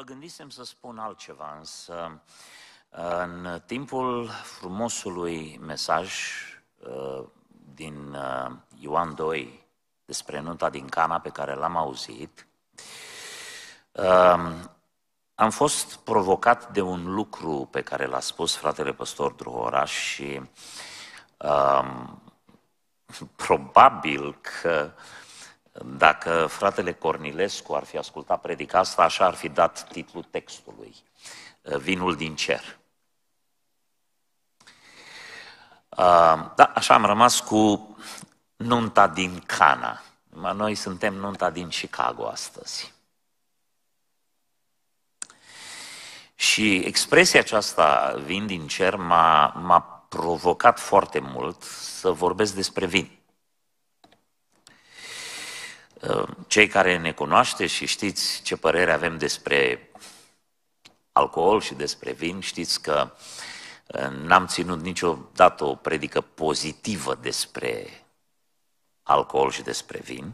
mă gândisem să spun altceva, însă în timpul frumosului mesaj uh, din uh, Ioan 2 despre nunta din Cana pe care l-am auzit, uh, am fost provocat de un lucru pe care l-a spus fratele păstor Druhora și probabil că uh, dacă fratele Cornilescu ar fi ascultat predica asta, așa ar fi dat titlul textului, eh, Vinul din cer. Ah, da, așa am rămas cu nunta din Cana. Noi suntem nunta din Chicago astăzi. Și expresia aceasta, vin din cer, m-a, m-a provocat foarte mult să vorbesc despre vin. Ehm, cei care ne cunoaște și știți ce părere avem despre alcool și despre vin, știți că eh, n-am ținut niciodată o predică pozitivă despre alcool și despre vin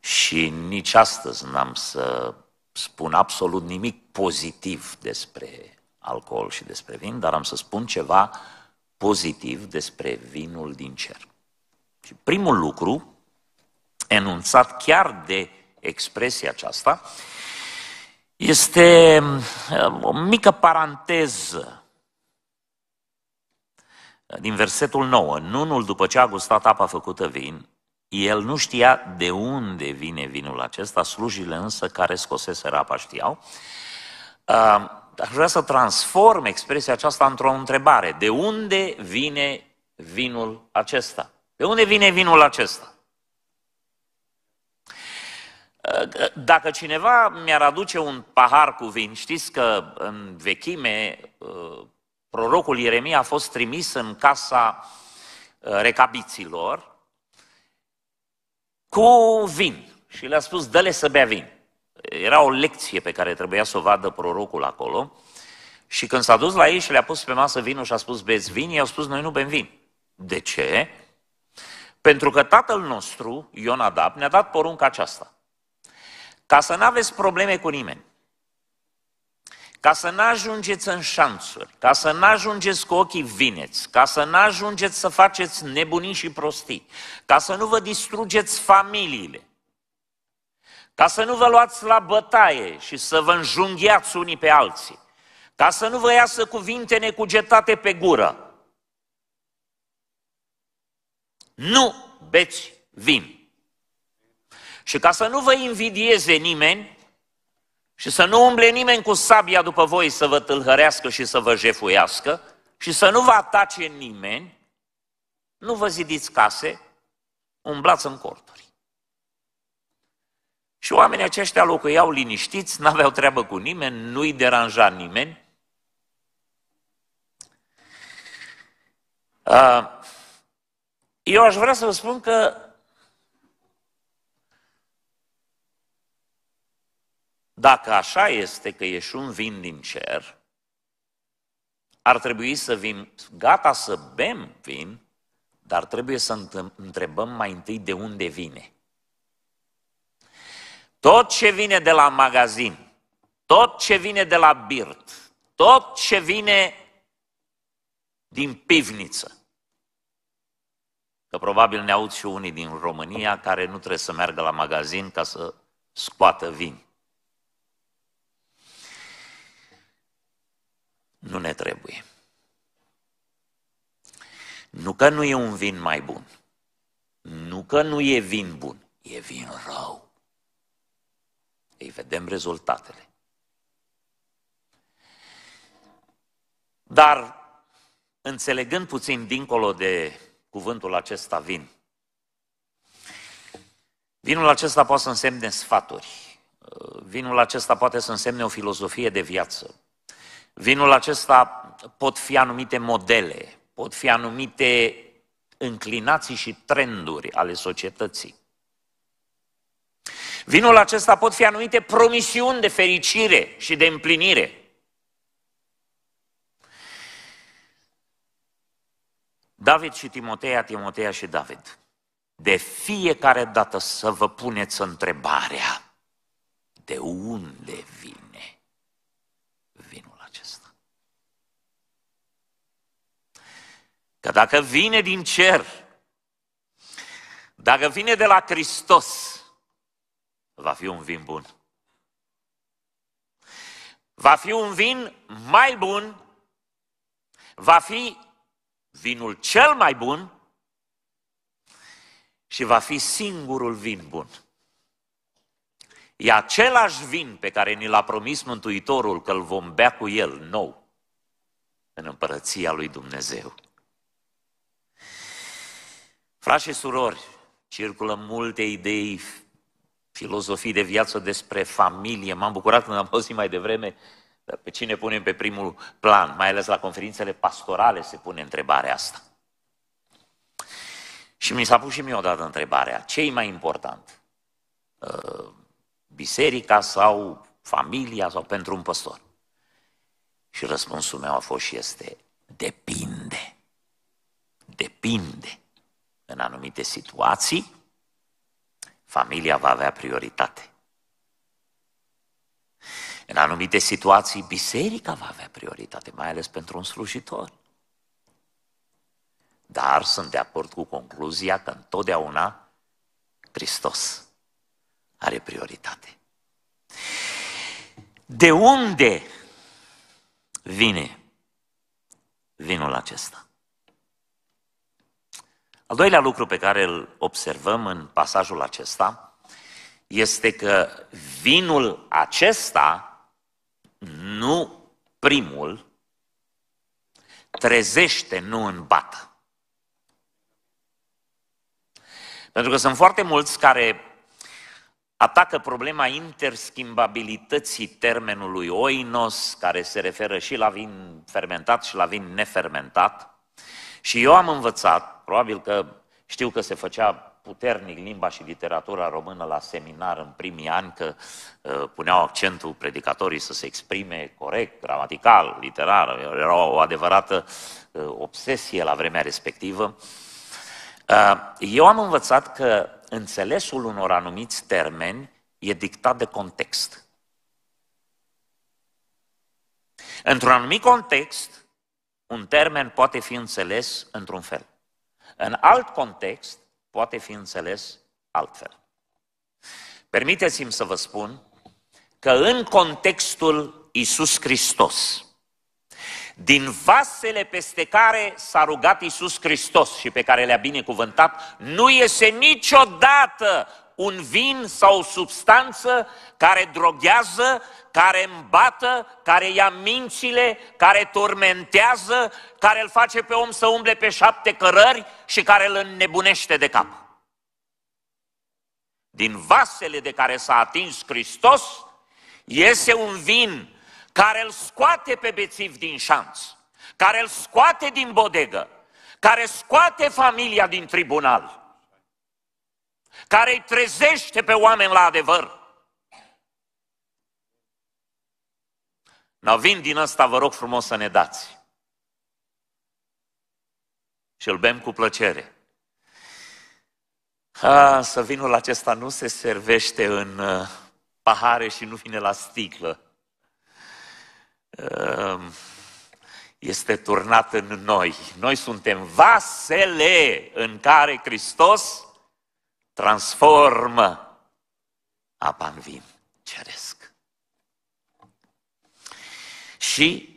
și nici astăzi n-am să spun absolut nimic pozitiv despre alcool și despre vin, dar am să spun ceva pozitiv despre vinul din cer. Și primul lucru enunțat chiar de expresia aceasta, este um, o mică paranteză din versetul 9. Nunul, după ce a gustat apa făcută vin, el nu știa de unde vine vinul acesta, slujile însă care scosese apa știau. Um, aș vrea să transform expresia aceasta într-o întrebare. De unde vine vinul acesta? De unde vine vinul acesta? Dacă cineva mi-ar aduce un pahar cu vin, știți că în vechime uh, prorocul Ieremia a fost trimis în casa uh, recabiților cu vin și le-a spus, dă-le să bea vin. Era o lecție pe care trebuia să o vadă prorocul acolo și când s-a dus la ei și le-a pus pe masă vinul și a spus, beți vin, i-au spus, noi nu bem vin. De ce? Pentru că tatăl nostru, Ionadab, ne-a dat porunca aceasta. Ca să nu aveți probleme cu nimeni, ca să nu ajungeți în șanțuri, ca să nu ajungeți cu ochii vineți, ca să nu ajungeți să faceți nebunii și prostii, ca să nu vă distrugeți familiile, ca să nu vă luați la bătaie și să vă înjunghiați unii pe alții, ca să nu vă iasă cuvinte necugetate pe gură. Nu beți vin. Și ca să nu vă invidieze nimeni și să nu umble nimeni cu sabia după voi să vă tâlhărească și să vă jefuiască și să nu vă atace nimeni, nu vă zidiți case, umblați în corturi. Și oamenii aceștia locuiau liniștiți, n-aveau treabă cu nimeni, nu-i deranja nimeni. Eu aș vrea să vă spun că Dacă așa este că ești un vin din cer, ar trebui să vin gata să bem vin, dar trebuie să întrebăm mai întâi de unde vine. Tot ce vine de la magazin, tot ce vine de la birt, tot ce vine din pivniță, că probabil ne aud și unii din România care nu trebuie să meargă la magazin ca să scoată vin. nu ne trebuie. Nu că nu e un vin mai bun, nu că nu e vin bun, e vin rău. Ei vedem rezultatele. Dar, înțelegând puțin dincolo de cuvântul acesta vin, vinul acesta poate să însemne sfaturi, vinul acesta poate să însemne o filozofie de viață, Vinul acesta pot fi anumite modele, pot fi anumite înclinații și trenduri ale societății. Vinul acesta pot fi anumite promisiuni de fericire și de împlinire. David și Timoteia, Timoteia și David. De fiecare dată să vă puneți întrebarea, de unde vine? Că dacă vine din cer, dacă vine de la Hristos, va fi un vin bun. Va fi un vin mai bun, va fi vinul cel mai bun și va fi singurul vin bun. E același vin pe care ni l-a promis Mântuitorul că îl vom bea cu el nou în împărăția lui Dumnezeu. Frați și surori, circulă multe idei, filozofii de viață despre familie. M-am bucurat când am auzit mai devreme pe cine punem pe primul plan, mai ales la conferințele pastorale se pune întrebarea asta. Și mi s-a pus și mie odată întrebarea, ce e mai important? Uh, biserica sau familia sau pentru un păstor? Și răspunsul meu a fost și este, depinde. Depinde în anumite situații, familia va avea prioritate. În anumite situații, biserica va avea prioritate, mai ales pentru un slujitor. Dar sunt de acord cu concluzia că întotdeauna Hristos are prioritate. De unde vine vinul acesta? Al doilea lucru pe care îl observăm în pasajul acesta este că vinul acesta, nu primul, trezește, nu îmbată. Pentru că sunt foarte mulți care atacă problema interschimbabilității termenului oinos, care se referă și la vin fermentat și la vin nefermentat. Și eu am învățat Probabil că știu că se făcea puternic limba și literatura română la seminar în primii ani, că uh, puneau accentul predicatorii să se exprime corect, gramatical, literar. Era o adevărată uh, obsesie la vremea respectivă. Uh, eu am învățat că înțelesul unor anumiți termeni e dictat de context. Într-un anumit context, un termen poate fi înțeles într-un fel. În alt context, poate fi înțeles altfel. Permiteți-mi să vă spun că în contextul Isus Hristos, din vasele peste care s-a rugat Isus Hristos și pe care le-a binecuvântat, nu iese niciodată un vin sau o substanță care droghează, care îmbată, care ia mințile, care tormentează, care îl face pe om să umble pe șapte cărări și care îl înnebunește de cap. Din vasele de care s-a atins Hristos, iese un vin care îl scoate pe bețiv din șanț, care îl scoate din bodegă, care scoate familia din tribunal, care îi trezește pe oameni la adevăr. No, vin din ăsta, vă rog frumos să ne dați. Și îl bem cu plăcere. A, să vinul acesta nu se servește în uh, pahare și nu vine la sticlă. Um, este turnat în noi. Noi suntem vasele în care Hristos transformă apa în vin ceresc. Și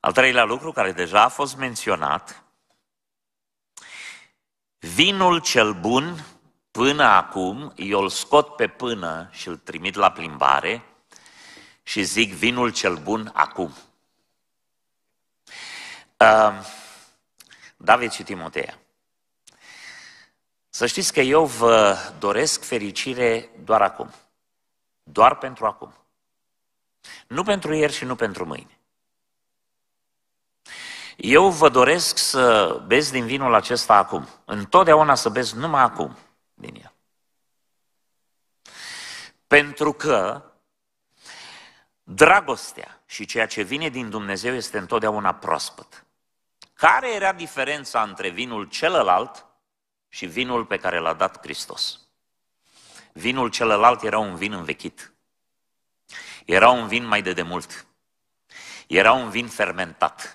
al treilea lucru care deja a fost menționat, vinul cel bun până acum, eu îl scot pe până și îl trimit la plimbare și zic vinul cel bun acum. Uh, David și Timotea. Să știți că eu vă doresc fericire doar acum. Doar pentru acum. Nu pentru ieri și nu pentru mâine. Eu vă doresc să bezi din vinul acesta acum. Întotdeauna să bezi numai acum din el. Pentru că dragostea și ceea ce vine din Dumnezeu este întotdeauna proaspăt. Care era diferența între vinul celălalt și vinul pe care l-a dat Hristos. Vinul celălalt era un vin învechit. Era un vin mai de demult. Era un vin fermentat.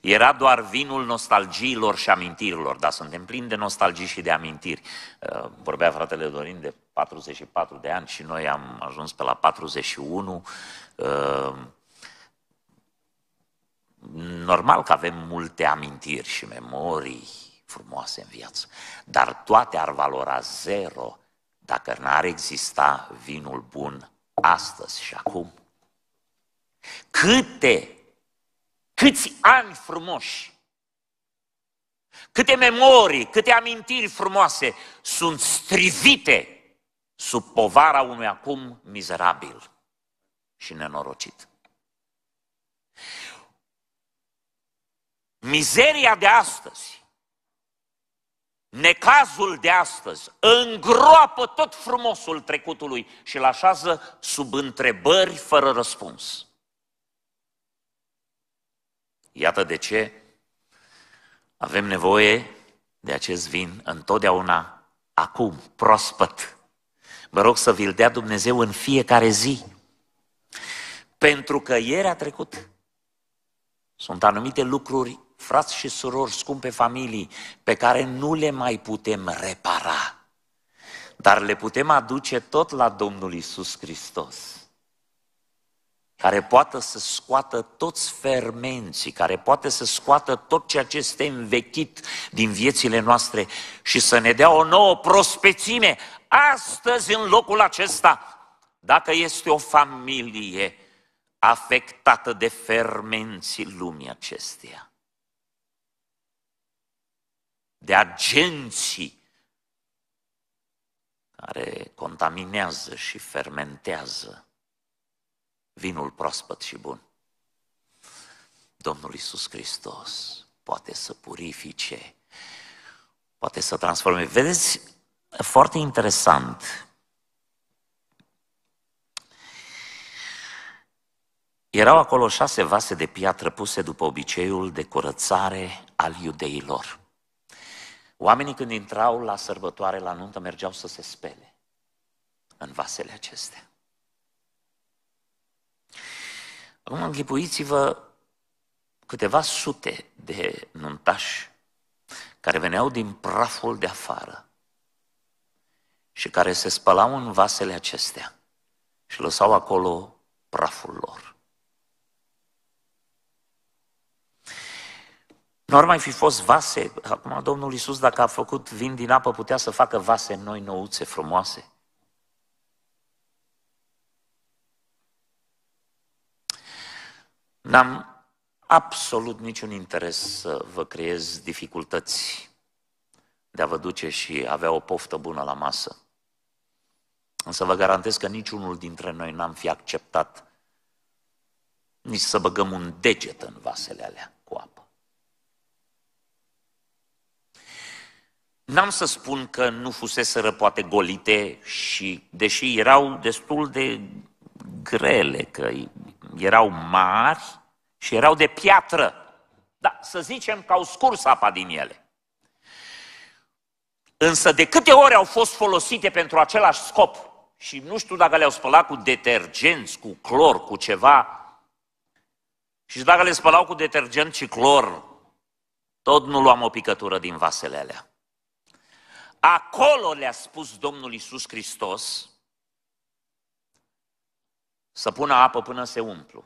Era doar vinul nostalgiilor și amintirilor, dar suntem plini de nostalgii și de amintiri. Uh, vorbea fratele Dorin de 44 de ani și noi am ajuns pe la 41. Uh, normal că avem multe amintiri și memorii frumoase în viață. Dar toate ar valora zero dacă n-ar exista vinul bun astăzi și acum. Câte, câți ani frumoși, câte memorii, câte amintiri frumoase sunt strivite sub povara unui acum mizerabil și nenorocit. Mizeria de astăzi Necazul de astăzi îngroapă tot frumosul trecutului și îl așează sub întrebări fără răspuns. Iată de ce avem nevoie de acest vin întotdeauna, acum, proaspăt. Vă rog să vi-l dea Dumnezeu în fiecare zi. Pentru că ieri a trecut. Sunt anumite lucruri frați și surori, scumpe familii, pe care nu le mai putem repara, dar le putem aduce tot la Domnul Isus Hristos care poate să scoată toți fermenții, care poate să scoată tot ceea ce este învechit din viețile noastre și să ne dea o nouă prospețime astăzi în locul acesta. Dacă este o familie afectată de fermenții lumii acesteia, de agenții care contaminează și fermentează vinul proaspăt și bun. Domnul Iisus Hristos poate să purifice, poate să transforme. Vedeți, foarte interesant, Erau acolo șase vase de piatră puse după obiceiul de curățare al iudeilor. Oamenii când intrau la sărbătoare, la nuntă, mergeau să se spele în vasele acestea. Acum închipuiți-vă câteva sute de nuntași care veneau din praful de afară și care se spălau în vasele acestea și lăsau acolo praful lor. Nu ar mai fi fost vase. Acum Domnul Iisus, dacă a făcut vin din apă, putea să facă vase noi nouțe, frumoase. N-am absolut niciun interes să vă creez dificultăți de a vă duce și avea o poftă bună la masă. Însă vă garantez că niciunul dintre noi n-am fi acceptat nici să băgăm un deget în vasele alea. N-am să spun că nu fuseseră poate golite și, deși erau destul de grele, că erau mari și erau de piatră, da, să zicem că au scurs apa din ele. Însă de câte ori au fost folosite pentru același scop și nu știu dacă le-au spălat cu detergenți, cu clor, cu ceva, și dacă le spălau cu detergent și clor, tot nu luam o picătură din vasele alea. Acolo le-a spus Domnul Iisus Hristos să pună apă până se umplu.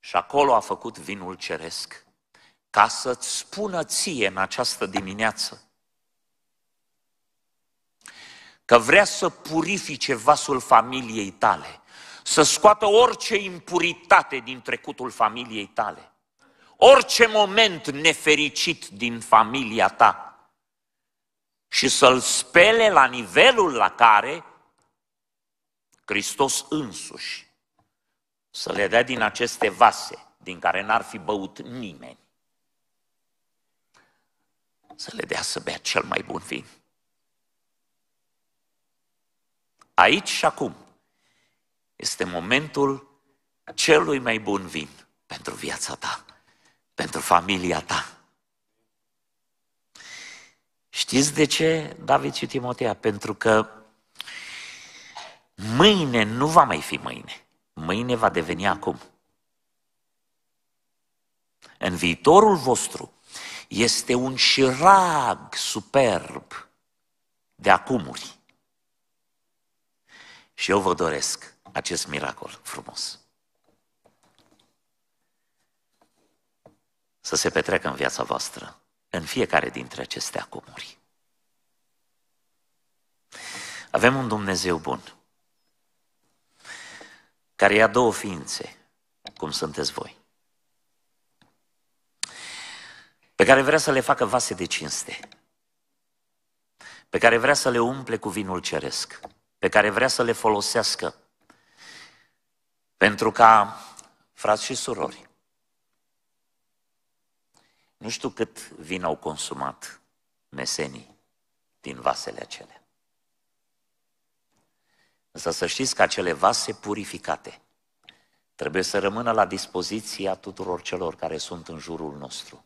Și acolo a făcut vinul ceresc ca să-ți spună ție în această dimineață că vrea să purifice vasul familiei tale, să scoată orice impuritate din trecutul familiei tale, orice moment nefericit din familia ta, și să-l spele la nivelul la care Hristos însuși să le dea din aceste vase, din care n-ar fi băut nimeni, să le dea să bea cel mai bun vin. Aici și acum este momentul celui mai bun vin pentru viața ta, pentru familia ta, Știți de ce, David și Timotea? Pentru că mâine nu va mai fi mâine. Mâine va deveni acum. În viitorul vostru este un șirag superb de acumuri. Și eu vă doresc acest miracol frumos. Să se petreacă în viața voastră în fiecare dintre aceste acumuri. Avem un Dumnezeu bun, care ia două ființe, cum sunteți voi, pe care vrea să le facă vase de cinste, pe care vrea să le umple cu vinul ceresc, pe care vrea să le folosească pentru ca, frați și surori, nu știu cât vin au consumat mesenii din vasele acelea. Însă să știți că acele vase purificate trebuie să rămână la dispoziția tuturor celor care sunt în jurul nostru.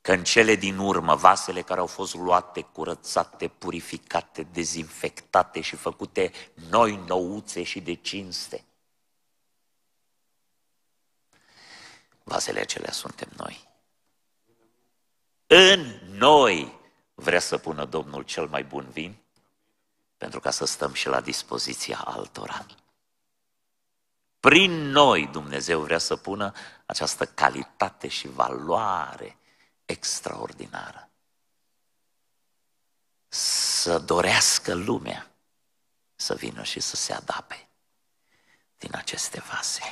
Că în cele din urmă, vasele care au fost luate, curățate, purificate, dezinfectate și făcute noi nouțe și de cinste, vasele acelea suntem noi. În noi vrea să pună Domnul cel mai bun vin pentru ca să stăm și la dispoziția altora. Prin noi Dumnezeu vrea să pună această calitate și valoare extraordinară. Să dorească lumea să vină și să se adape din aceste vase.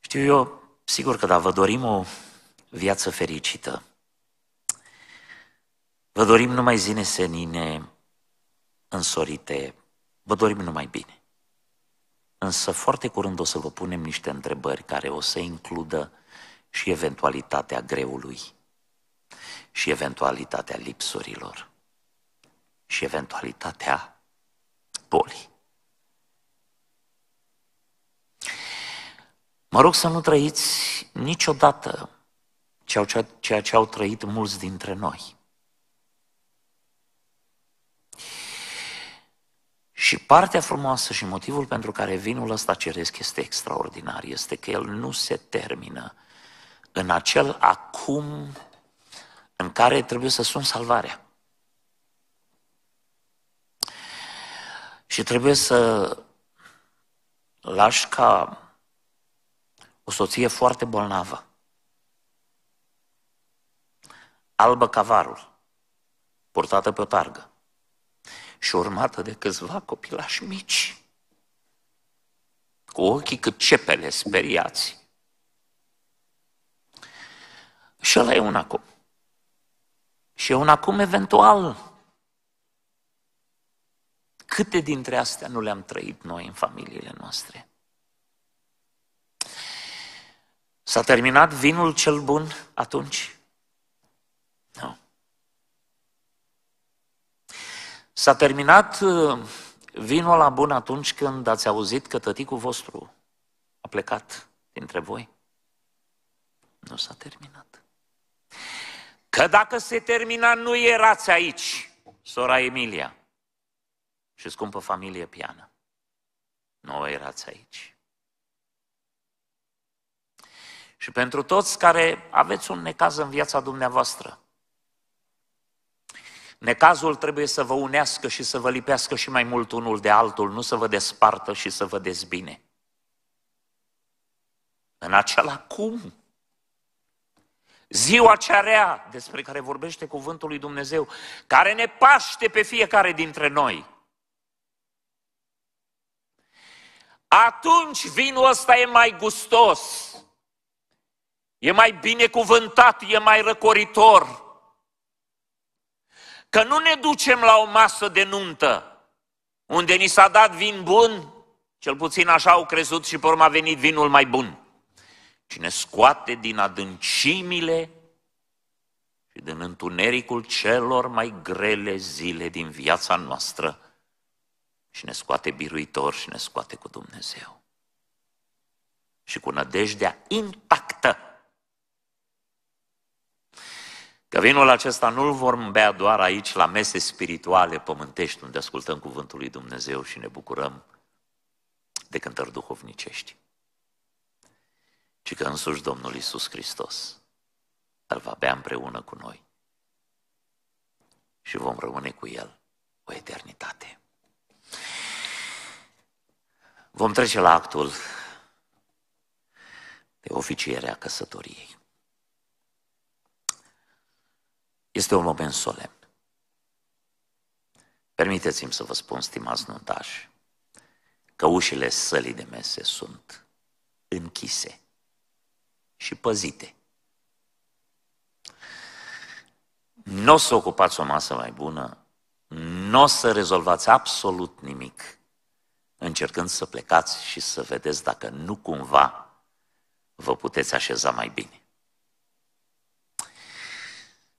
Știu eu, sigur că dacă vă dorim o viață fericită. Vă dorim numai zile senine însorite, vă dorim numai bine. Însă foarte curând o să vă punem niște întrebări care o să includă și eventualitatea greului și eventualitatea lipsurilor și eventualitatea bolii. Mă rog să nu trăiți niciodată ceea ce au trăit mulți dintre noi. Și partea frumoasă și motivul pentru care vinul ăsta ceresc este extraordinar, este că el nu se termină în acel acum în care trebuie să sun salvarea. Și trebuie să lași ca o soție foarte bolnavă albă ca varul, purtată pe o targă și urmată de câțiva copilași mici, cu ochii cât cepele speriați. Și ăla e un acum. Și e un acum eventual. Câte dintre astea nu le-am trăit noi în familiile noastre? S-a terminat vinul cel bun atunci? S-a terminat uh, vinul la bun atunci când ați auzit că tăticul vostru a plecat dintre voi? Nu s-a terminat. Că dacă se termina, nu erați aici, sora Emilia și scumpă familie piană. Nu erați aici. Și pentru toți care aveți un necaz în viața dumneavoastră, Necazul trebuie să vă unească și să vă lipească și mai mult unul de altul, nu să vă despartă și să vă dezbine. În acela cum? Ziua cea rea, despre care vorbește cuvântul lui Dumnezeu, care ne paște pe fiecare dintre noi. Atunci vinul ăsta e mai gustos, e mai binecuvântat, e mai răcoritor, că nu ne ducem la o masă de nuntă, unde ni s-a dat vin bun, cel puțin așa au crezut și pe urmă a venit vinul mai bun. Cine scoate din adâncimile și din întunericul celor mai grele zile din viața noastră și ne scoate biruitor și ne scoate cu Dumnezeu. Și cu nădejdea intactă Că vinul acesta nu-l vom bea doar aici, la mese spirituale pământești, unde ascultăm cuvântul lui Dumnezeu și ne bucurăm de cântări duhovnicești, ci că însuși Domnul Iisus Hristos îl va bea împreună cu noi și vom rămâne cu El o eternitate. Vom trece la actul de oficierea căsătoriei. Este un moment solemn. Permiteți-mi să vă spun, stimați nuntași, că ușile sălii de mese sunt închise și păzite. Nu o să ocupați o masă mai bună, nu o să rezolvați absolut nimic, încercând să plecați și să vedeți dacă nu cumva vă puteți așeza mai bine.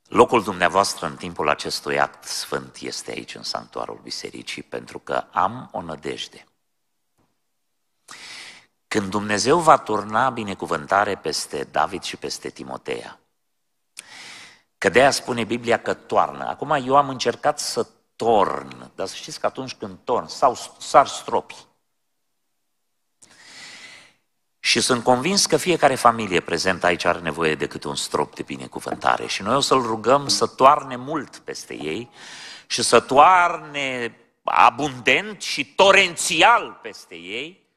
Locul dumneavoastră în timpul acestui act sfânt este aici, în sanctuarul bisericii, pentru că am o nădejde. Când Dumnezeu va turna binecuvântare peste David și peste Timotea, că de aia spune Biblia că toarnă. Acum eu am încercat să torn, dar să știți că atunci când torn sau sar stropi, și sunt convins că fiecare familie prezentă aici are nevoie de câte un strop de binecuvântare și noi o să-L rugăm să toarne mult peste ei și să toarne abundent și torențial peste ei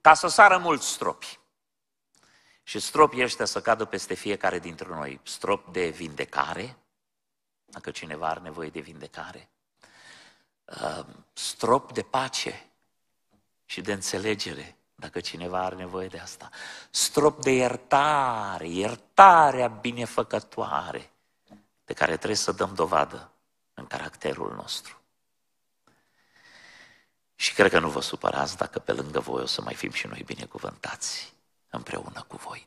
ca să sară mulți stropi. Și stropii ăștia să cadă peste fiecare dintre noi. Strop de vindecare, dacă cineva are nevoie de vindecare. Uh, strop de pace și de înțelegere dacă cineva are nevoie de asta. Strop de iertare, iertarea binefăcătoare de care trebuie să dăm dovadă în caracterul nostru. Și cred că nu vă supărați dacă pe lângă voi o să mai fim și noi binecuvântați împreună cu voi.